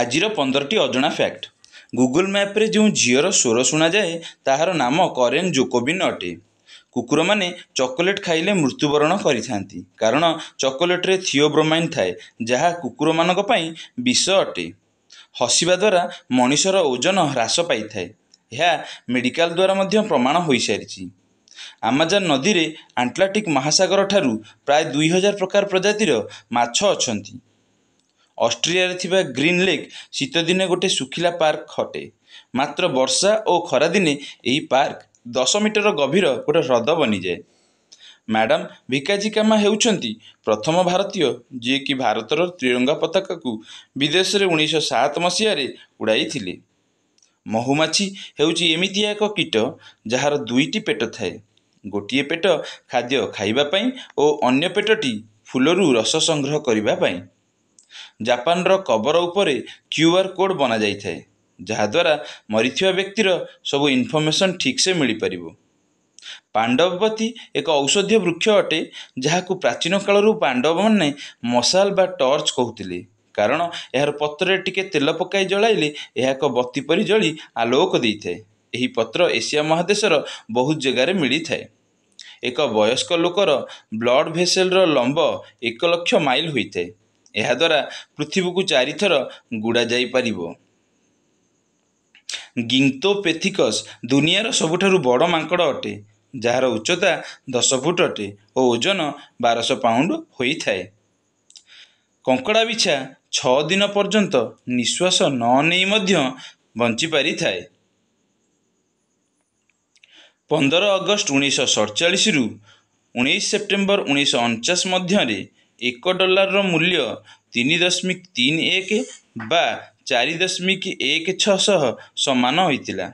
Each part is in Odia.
ଆଜିର ପନ୍ଦରଟି ଅଜଣା ଫ୍ୟାକ୍ଟ ଗୁଗୁଲ୍ ମ୍ୟାପ୍ରେ ଯେଉଁ ଝିଅର ସ୍ୱର ଶୁଣାଯାଏ ତାହାର ନାମ କରେନ୍ ଜୋକୋବିନ୍ ଅଟେ କୁକୁରମାନେ ଚକୋଲେଟ୍ ଖାଇଲେ ମୃତ୍ୟୁବରଣ କରିଥାନ୍ତି କାରଣ ଚକୋଲେଟ୍ରେ ଥିଓବ୍ରୋମାଇନ୍ ଥାଏ ଯାହା କୁକୁରମାନଙ୍କ ପାଇଁ ବିଷ ଅଟେ ହସିବା ଦ୍ୱାରା ମଣିଷର ଓଜନ ହ୍ରାସ ପାଇଥାଏ ଏହା ମେଡ଼ିକାଲ ଦ୍ୱାରା ମଧ୍ୟ ପ୍ରମାଣ ହୋଇସାରିଛି ଆମାଜନ୍ ନଦୀରେ ଆଟ୍ଲାଣ୍ଟିକ୍ ମହାସାଗର ଠାରୁ ପ୍ରାୟ ଦୁଇହଜାର ପ୍ରକାର ପ୍ରଜାତିର ମାଛ ଅଛନ୍ତି ଅଷ୍ଟ୍ରିଆରେ ଥିବା ଗ୍ରୀନ୍ ଲେକ୍ ଶୀତଦିନେ ଗୋଟିଏ ଶୁଖିଲା ପାର୍କ ଅଟେ ମାତ୍ର ବର୍ଷା ଓ ଖରାଦିନେ ଏହି ପାର୍କ ଦଶ ମିଟର ଗଭୀର ଗୋଟିଏ ହ୍ରଦ ବନିଯାଏ ମ୍ୟାଡ଼ାମ୍ ଭିକାଜି କାମା ହେଉଛନ୍ତି ପ୍ରଥମ ଭାରତୀୟ ଯିଏକି ଭାରତର ତ୍ରିରଙ୍ଗା ପତାକାକୁ ବିଦେଶରେ ଉଣେଇଶହ ସାତ ମସିହାରେ ଉଡ଼ାଇଥିଲେ ମହୁମାଛି ହେଉଛି ଏମିତିଆ ଏକ କୀଟ ଯାହାର ଦୁଇଟି ପେଟ ଥାଏ ଗୋଟିଏ ପେଟ ଖାଦ୍ୟ ଖାଇବା ପାଇଁ ଓ ଅନ୍ୟ ପେଟଟି ଫୁଲରୁ ରସ ସଂଗ୍ରହ କରିବା ପାଇଁ ଜାପାନର କବର ଉପରେ କ୍ୟୁ ଆର୍ କୋଡ଼୍ ବନାଯାଇଥାଏ ଯାହାଦ୍ୱାରା ମରିଥିବା ବ୍ୟକ୍ତିର ସବୁ ଇନଫର୍ମେସନ୍ ଠିକ୍ସେ ମିଳିପାରିବ ପାଣ୍ଡବପତି ଏକ ଔଷଧୀୟ ବୃକ୍ଷ ଅଟେ ଯାହାକୁ ପ୍ରାଚୀନ କାଳରୁ ପାଣ୍ଡବମାନେ ମଶାଲ ବା ଟର୍ଚ୍ଚ କହୁଥିଲେ କାରଣ ଏହାର ପତ୍ରରେ ଟିକେ ତେଲ ପକାଇ ଜଳାଇଲେ ଏହା ଏକ ବତି ପରି ଜଳି ଆଲୋକ ଦେଇଥାଏ ଏହି ପତ୍ର ଏସିଆ ମହାଦେଶର ବହୁତ ଜାଗାରେ ମିଳିଥାଏ ଏକ ବୟସ୍କ ଲୋକର ବ୍ଲଡ଼୍ ଭେସେଲ୍ର ଲମ୍ବ ଏକ ଲକ୍ଷ ମାଇଲ୍ ହୋଇଥାଏ ଏହାଦ୍ୱାରା ପୃଥିବୀକୁ ଚାରିଥର ଗୁଡ଼ା ଯାଇପାରିବ ଗିଙ୍ଗତୋପେଥିକସ୍ ଦୁନିଆର ସବୁଠାରୁ ବଡ଼ ମାଙ୍କଡ଼ ଅଟେ ଯାହାର ଉଚ୍ଚତା ଦଶ ଫୁଟ ଅଟେ ଓ ଓଜନ ବାରଶହ ପାଉଣ୍ଡ ହୋଇଥାଏ କଙ୍କଡ଼ା ବିଛା ଛଅ ଦିନ ପର୍ଯ୍ୟନ୍ତ ନିଶ୍ୱାସ ନ ନେଇ ମଧ୍ୟ ବଞ୍ଚିପାରିଥାଏ ପନ୍ଦର ଅଗଷ୍ଟ ଉଣେଇଶହ ସତଚାଳିଶରୁ ଉଣେଇଶ ସେପ୍ଟେମ୍ବର ଉଣେଇଶହ ଅଣଚାଶ ମଧ୍ୟରେ ଏକ ଡଲାରର ମୂଲ୍ୟ ତିନି ଦଶମିକ ତିନି ଏକ ବା ଚାରି ଦଶମିକ ଏକ ଛଅ ସହ ସମାନ ହୋଇଥିଲା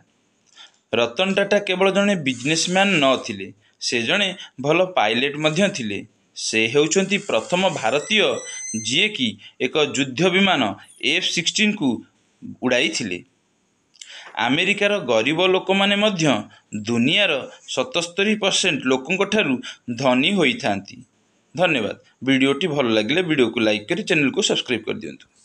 ରତନ ଟାଟା କେବଳ ଜଣେ ବିଜନେସ୍ ମ୍ୟାନ୍ ନଥିଲେ ସେ ଜଣେ ଭଲ ପାଇଲଟ୍ ମଧ୍ୟ ଥିଲେ ସେ ହେଉଛନ୍ତି ପ୍ରଥମ ଭାରତୀୟ ଯିଏକି ଏକ ଯୁଦ୍ଧ ବିମାନ ଏଫ୍ ସିକ୍ସଟିନ୍କୁ ଉଡ଼ାଇଥିଲେ ଆମେରିକାର ଗରିବ ଲୋକମାନେ ମଧ୍ୟ ଦୁନିଆର ସତସ୍ତରି ପରସେଣ୍ଟ ଲୋକଙ୍କ ଠାରୁ ଧନୀ ହୋଇଥାନ୍ତି धन्यवाद भिडियोटी भल लगे भिडियो को लाइक कर चेल्क सब्सक्राइब कर दिंतु